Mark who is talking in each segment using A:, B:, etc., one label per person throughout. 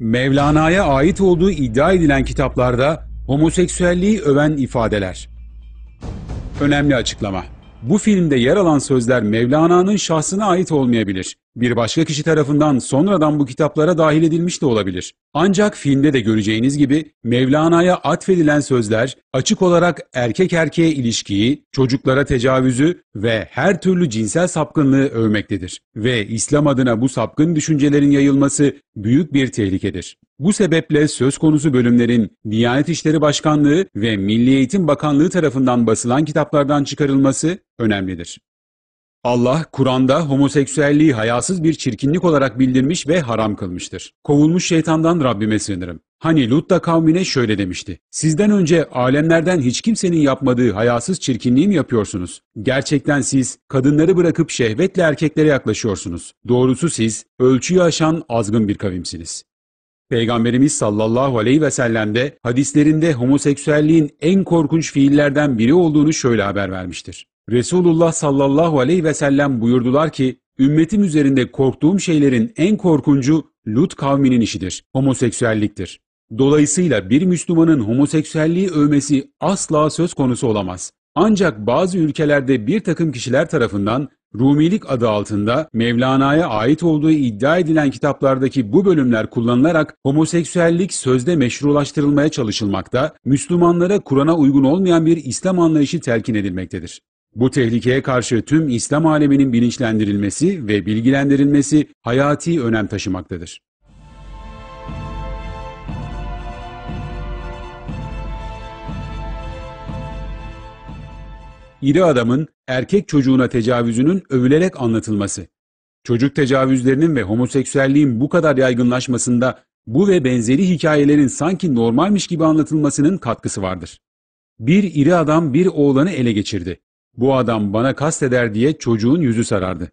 A: Mevlana'ya ait olduğu iddia edilen kitaplarda homoseksüelliği öven ifadeler. Önemli açıklama. Bu filmde yer alan sözler Mevlana'nın şahsına ait olmayabilir. Bir başka kişi tarafından sonradan bu kitaplara dahil edilmiş de olabilir. Ancak filmde de göreceğiniz gibi Mevlana'ya atfedilen sözler açık olarak erkek erkeğe ilişkiyi, çocuklara tecavüzü ve her türlü cinsel sapkınlığı övmektedir. Ve İslam adına bu sapkın düşüncelerin yayılması büyük bir tehlikedir. Bu sebeple söz konusu bölümlerin Diyanet İşleri Başkanlığı ve Milli Eğitim Bakanlığı tarafından basılan kitaplardan çıkarılması önemlidir. Allah, Kur'an'da homoseksüelliği hayasız bir çirkinlik olarak bildirmiş ve haram kılmıştır. Kovulmuş şeytandan Rabbime sığınırım. Hani Lut da kavmine şöyle demişti. Sizden önce alemlerden hiç kimsenin yapmadığı hayasız çirkinliği mi yapıyorsunuz? Gerçekten siz kadınları bırakıp şehvetle erkeklere yaklaşıyorsunuz. Doğrusu siz ölçüyü aşan azgın bir kavimsiniz. Peygamberimiz sallallahu aleyhi ve sellem de hadislerinde homoseksüelliğin en korkunç fiillerden biri olduğunu şöyle haber vermiştir. Resulullah sallallahu aleyhi ve sellem buyurdular ki, ümmetim üzerinde korktuğum şeylerin en korkuncu Lut kavminin işidir, homoseksüelliktir. Dolayısıyla bir Müslümanın homoseksüelliği övmesi asla söz konusu olamaz. Ancak bazı ülkelerde bir takım kişiler tarafından Rumilik adı altında Mevlana'ya ait olduğu iddia edilen kitaplardaki bu bölümler kullanılarak homoseksüellik sözde meşrulaştırılmaya çalışılmakta, Müslümanlara Kur'an'a uygun olmayan bir İslam anlayışı telkin edilmektedir. Bu tehlikeye karşı tüm İslam aleminin bilinçlendirilmesi ve bilgilendirilmesi hayati önem taşımaktadır. İri adamın erkek çocuğuna tecavüzünün övülerek anlatılması. Çocuk tecavüzlerinin ve homoseksüelliğin bu kadar yaygınlaşmasında bu ve benzeri hikayelerin sanki normalmiş gibi anlatılmasının katkısı vardır. Bir iri adam bir oğlanı ele geçirdi. Bu adam bana kasteder diye çocuğun yüzü sarardı.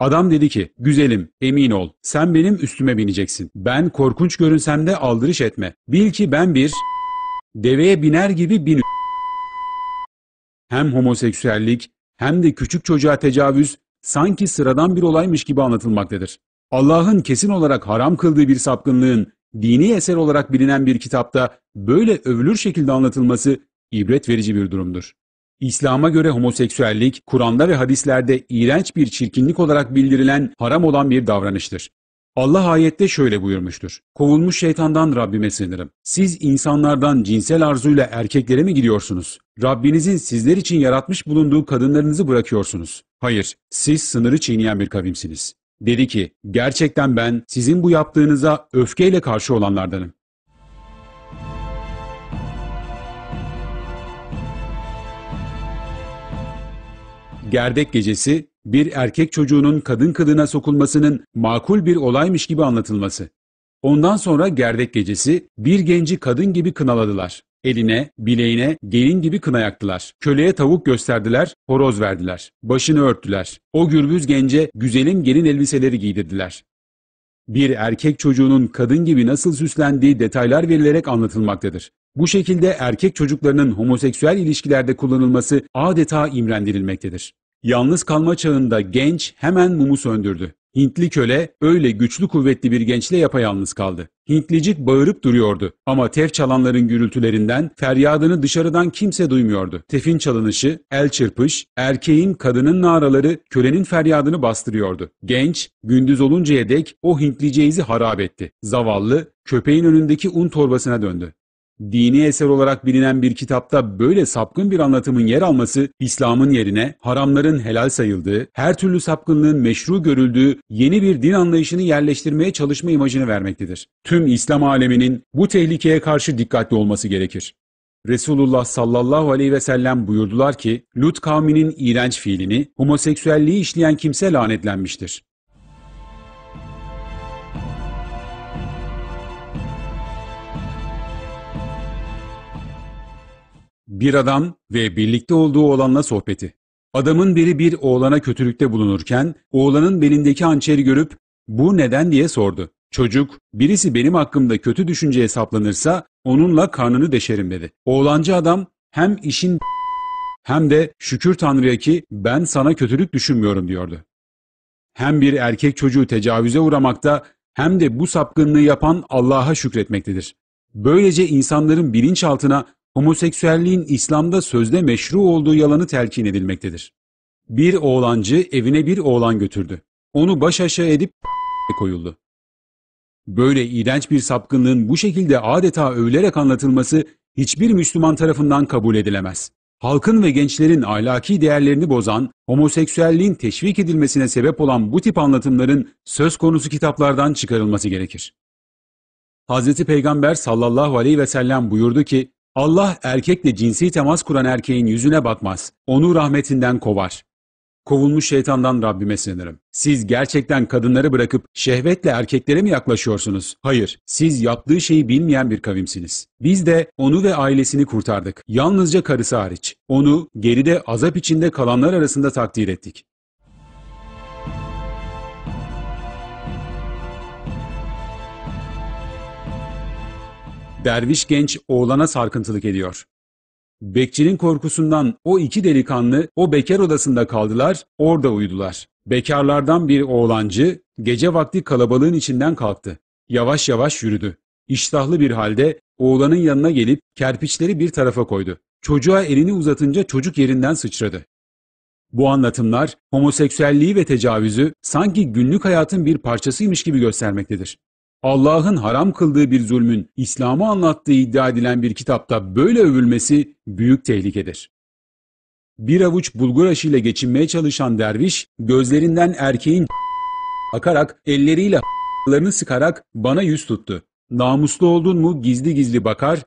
A: Adam dedi ki, güzelim, emin ol, sen benim üstüme bineceksin. Ben korkunç görünsem de aldırış etme. Bil ki ben bir deveye biner gibi bin. Hem homoseksüellik hem de küçük çocuğa tecavüz sanki sıradan bir olaymış gibi anlatılmaktadır. Allah'ın kesin olarak haram kıldığı bir sapkınlığın dini eser olarak bilinen bir kitapta böyle övülür şekilde anlatılması ibret verici bir durumdur. İslam'a göre homoseksüellik, Kur'an'da ve hadislerde iğrenç bir çirkinlik olarak bildirilen haram olan bir davranıştır. Allah ayette şöyle buyurmuştur. Kovulmuş şeytandan Rabbime sığınırım. Siz insanlardan cinsel arzuyla erkeklere mi gidiyorsunuz? Rabbinizin sizler için yaratmış bulunduğu kadınlarınızı bırakıyorsunuz. Hayır, siz sınırı çiğneyen bir kavimsiniz. Dedi ki, gerçekten ben sizin bu yaptığınıza öfkeyle karşı olanlardanım. Gerdek Gecesi, bir erkek çocuğunun kadın kadına sokulmasının makul bir olaymış gibi anlatılması. Ondan sonra Gerdek Gecesi, bir genci kadın gibi kınaladılar. Eline, bileğine, gelin gibi kına yaktılar. Köleye tavuk gösterdiler, horoz verdiler. Başını örttüler. O gürbüz gence güzelim gelin elbiseleri giydirdiler. Bir erkek çocuğunun kadın gibi nasıl süslendiği detaylar verilerek anlatılmaktadır. Bu şekilde erkek çocuklarının homoseksüel ilişkilerde kullanılması adeta imrendirilmektedir. Yalnız kalma çağında genç hemen mumu söndürdü. Hintli köle öyle güçlü kuvvetli bir gençle yapayalnız kaldı. Hintlicik bağırıp duruyordu ama tef çalanların gürültülerinden feryadını dışarıdan kimse duymuyordu. Tefin çalınışı, el çırpış, erkeğin kadının naraları kölenin feryadını bastırıyordu. Genç, gündüz oluncaya dek o Hintliceizi harap etti. Zavallı, köpeğin önündeki un torbasına döndü. Dini eser olarak bilinen bir kitapta böyle sapkın bir anlatımın yer alması, İslam'ın yerine haramların helal sayıldığı, her türlü sapkınlığın meşru görüldüğü yeni bir din anlayışını yerleştirmeye çalışma imajını vermektedir. Tüm İslam aleminin bu tehlikeye karşı dikkatli olması gerekir. Resulullah sallallahu aleyhi ve sellem buyurdular ki, Lut kavminin iğrenç fiilini, homoseksüelliği işleyen kimse lanetlenmiştir. bir adam ve birlikte olduğu oğlanla sohbeti. Adamın biri bir oğlana kötülükte bulunurken oğlanın belindeki hançeri görüp bu neden diye sordu. Çocuk birisi benim hakkımda kötü düşünce hesaplanırsa onunla karnını deşerim dedi. Oğlancı adam hem işin hem de şükür Tanrı'ya ki ben sana kötülük düşünmüyorum diyordu. Hem bir erkek çocuğu tecavüze uğramakta hem de bu sapkınlığı yapan Allah'a şükretmektedir. Böylece insanların bilinçaltına homoseksüelliğin İslam'da sözde meşru olduğu yalanı telkin edilmektedir. Bir oğlancı evine bir oğlan götürdü. Onu baş aşağı edip koyuldu. Böyle iğrenç bir sapkınlığın bu şekilde adeta övülerek anlatılması hiçbir Müslüman tarafından kabul edilemez. Halkın ve gençlerin ahlaki değerlerini bozan, homoseksüelliğin teşvik edilmesine sebep olan bu tip anlatımların söz konusu kitaplardan çıkarılması gerekir. Hz. Peygamber sallallahu aleyhi ve sellem buyurdu ki, Allah erkekle cinsi temas kuran erkeğin yüzüne bakmaz. Onu rahmetinden kovar. Kovulmuş şeytandan Rabbime sığınırım. Siz gerçekten kadınları bırakıp şehvetle erkeklere mi yaklaşıyorsunuz? Hayır, siz yaptığı şeyi bilmeyen bir kavimsiniz. Biz de onu ve ailesini kurtardık. Yalnızca karısı hariç. Onu geride azap içinde kalanlar arasında takdir ettik. derviş genç oğlana sarkıntılık ediyor. Bekçinin korkusundan o iki delikanlı o bekar odasında kaldılar, orada uyudular. Bekarlardan bir oğlancı gece vakti kalabalığın içinden kalktı. Yavaş yavaş yürüdü. İştahlı bir halde oğlanın yanına gelip kerpiçleri bir tarafa koydu. Çocuğa elini uzatınca çocuk yerinden sıçradı. Bu anlatımlar homoseksüelliği ve tecavüzü sanki günlük hayatın bir parçasıymış gibi göstermektedir. Allah'ın haram kıldığı bir zulmün İslam'ı anlattığı iddia edilen bir kitapta böyle övülmesi büyük tehlikedir. Bir avuç bulgur aşıyla geçinmeye çalışan derviş, gözlerinden erkeğin akarak, elleriyle ***larını sıkarak bana yüz tuttu. Namuslu oldun mu gizli gizli bakar,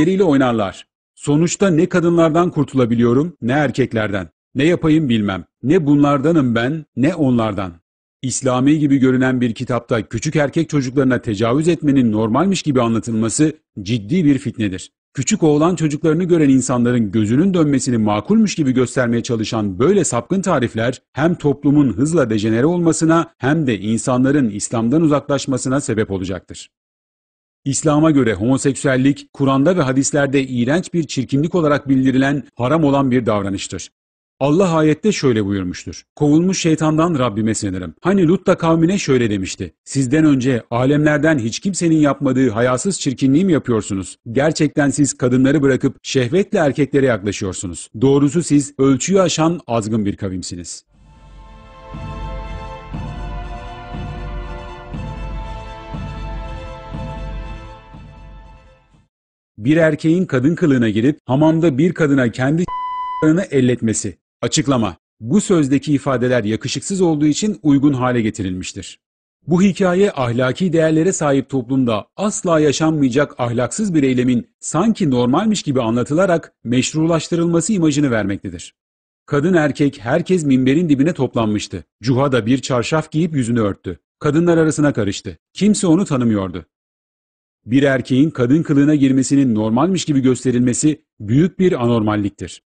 A: ***leriyle oynarlar. Sonuçta ne kadınlardan kurtulabiliyorum ne erkeklerden. Ne yapayım bilmem. Ne bunlardanım ben ne onlardan. İslami gibi görünen bir kitapta küçük erkek çocuklarına tecavüz etmenin normalmiş gibi anlatılması ciddi bir fitnedir. Küçük oğlan çocuklarını gören insanların gözünün dönmesini makulmuş gibi göstermeye çalışan böyle sapkın tarifler hem toplumun hızla dejenere olmasına hem de insanların İslam'dan uzaklaşmasına sebep olacaktır. İslam'a göre homoseksüellik, Kur'an'da ve hadislerde iğrenç bir çirkinlik olarak bildirilen, haram olan bir davranıştır. Allah ayette şöyle buyurmuştur. Kovulmuş şeytandan Rabbime sığınırım. Hani Lut da kavmine şöyle demişti. Sizden önce alemlerden hiç kimsenin yapmadığı hayasız çirkinliği mi yapıyorsunuz? Gerçekten siz kadınları bırakıp şehvetle erkeklere yaklaşıyorsunuz. Doğrusu siz ölçüyü aşan azgın bir kavimsiniz. Bir erkeğin kadın kılığına girip hamamda bir kadına kendi elletmesi Açıklama Bu sözdeki ifadeler yakışıksız olduğu için uygun hale getirilmiştir. Bu hikaye ahlaki değerlere sahip toplumda asla yaşanmayacak ahlaksız bir eylemin sanki normalmiş gibi anlatılarak meşrulaştırılması imajını vermektedir. Kadın erkek herkes minberin dibine toplanmıştı. Cuha da bir çarşaf giyip yüzünü örttü. Kadınlar arasına karıştı. Kimse onu tanımıyordu. Bir erkeğin kadın kılığına girmesinin normalmiş gibi gösterilmesi büyük bir anormalliktir.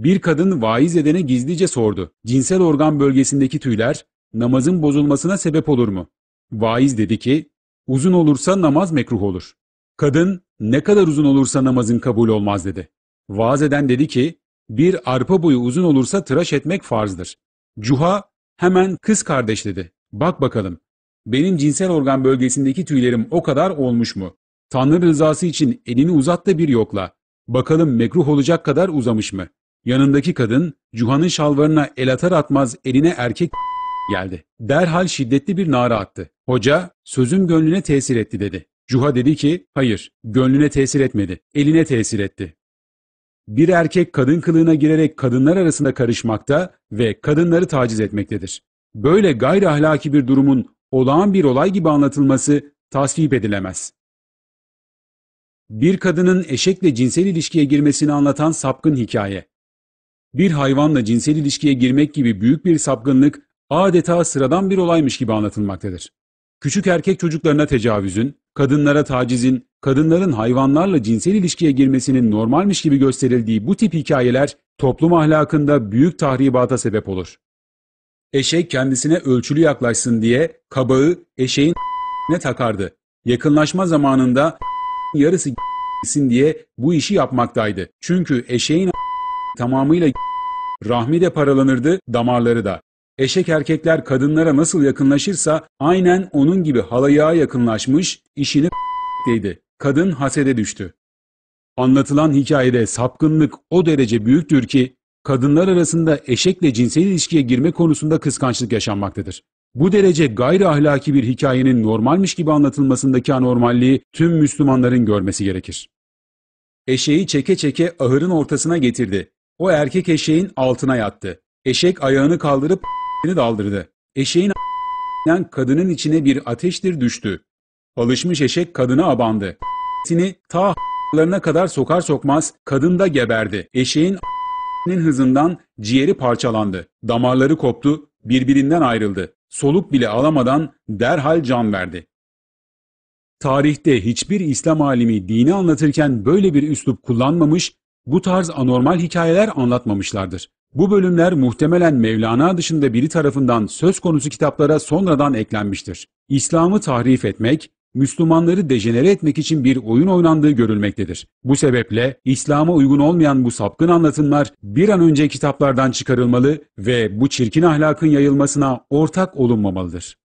A: Bir kadın vaiz edene gizlice sordu. Cinsel organ bölgesindeki tüyler namazın bozulmasına sebep olur mu? Vaiz dedi ki, uzun olursa namaz mekruh olur. Kadın, ne kadar uzun olursa namazın kabul olmaz dedi. Vaaz eden dedi ki, bir arpa boyu uzun olursa tıraş etmek farzdır. Cuha, hemen kız kardeş dedi. Bak bakalım, benim cinsel organ bölgesindeki tüylerim o kadar olmuş mu? Tanrı rızası için elini uzat da bir yokla. Bakalım mekruh olacak kadar uzamış mı?'' Yanındaki kadın Cuhan'ın şalvarına el atar atmaz eline erkek geldi. Derhal şiddetli bir nara attı. Hoca sözüm gönlüne tesir etti dedi. Cuha dedi ki hayır gönlüne tesir etmedi eline tesir etti. Bir erkek kadın kılığına girerek kadınlar arasında karışmakta ve kadınları taciz etmektedir. Böyle gayri ahlaki bir durumun olağan bir olay gibi anlatılması tasvip edilemez. Bir kadının eşekle cinsel ilişkiye girmesini anlatan sapkın hikaye bir hayvanla cinsel ilişkiye girmek gibi büyük bir sapkınlık adeta sıradan bir olaymış gibi anlatılmaktadır. Küçük erkek çocuklarına tecavüzün, kadınlara tacizin, kadınların hayvanlarla cinsel ilişkiye girmesinin normalmiş gibi gösterildiği bu tip hikayeler toplum ahlakında büyük tahribata sebep olur. Eşek kendisine ölçülü yaklaşsın diye kabağı eşeğin ne takardı. Yakınlaşma zamanında yarısı gitsin diye bu işi yapmaktaydı. Çünkü eşeğin tamamıyla rahmi de paralanırdı, damarları da. Eşek erkekler kadınlara nasıl yakınlaşırsa aynen onun gibi halayığa yakınlaşmış, işini deydi. Kadın hasede düştü. Anlatılan hikayede sapkınlık o derece büyüktür ki kadınlar arasında eşekle cinsel ilişkiye girme konusunda kıskançlık yaşanmaktadır. Bu derece gayri ahlaki bir hikayenin normalmiş gibi anlatılmasındaki anormalliği tüm Müslümanların görmesi gerekir. Eşeği çeke çeke ahırın ortasına getirdi. O erkek eşeğin altına yattı. Eşek ayağını kaldırıp daldırdı. Eşeğin kadının içine bir ateştir düştü. Alışmış eşek kadına abandı. Sini ta larına kadar sokar sokmaz kadın da geberdi. Eşeğin hızından ciğeri parçalandı. Damarları koptu, birbirinden ayrıldı. Soluk bile alamadan derhal can verdi. Tarihte hiçbir İslam alimi dini anlatırken böyle bir üslup kullanmamış, bu tarz anormal hikayeler anlatmamışlardır. Bu bölümler muhtemelen Mevlana dışında biri tarafından söz konusu kitaplara sonradan eklenmiştir. İslam'ı tahrif etmek, Müslümanları dejenere etmek için bir oyun oynandığı görülmektedir. Bu sebeple İslam'a uygun olmayan bu sapkın anlatımlar bir an önce kitaplardan çıkarılmalı ve bu çirkin ahlakın yayılmasına ortak olunmamalıdır.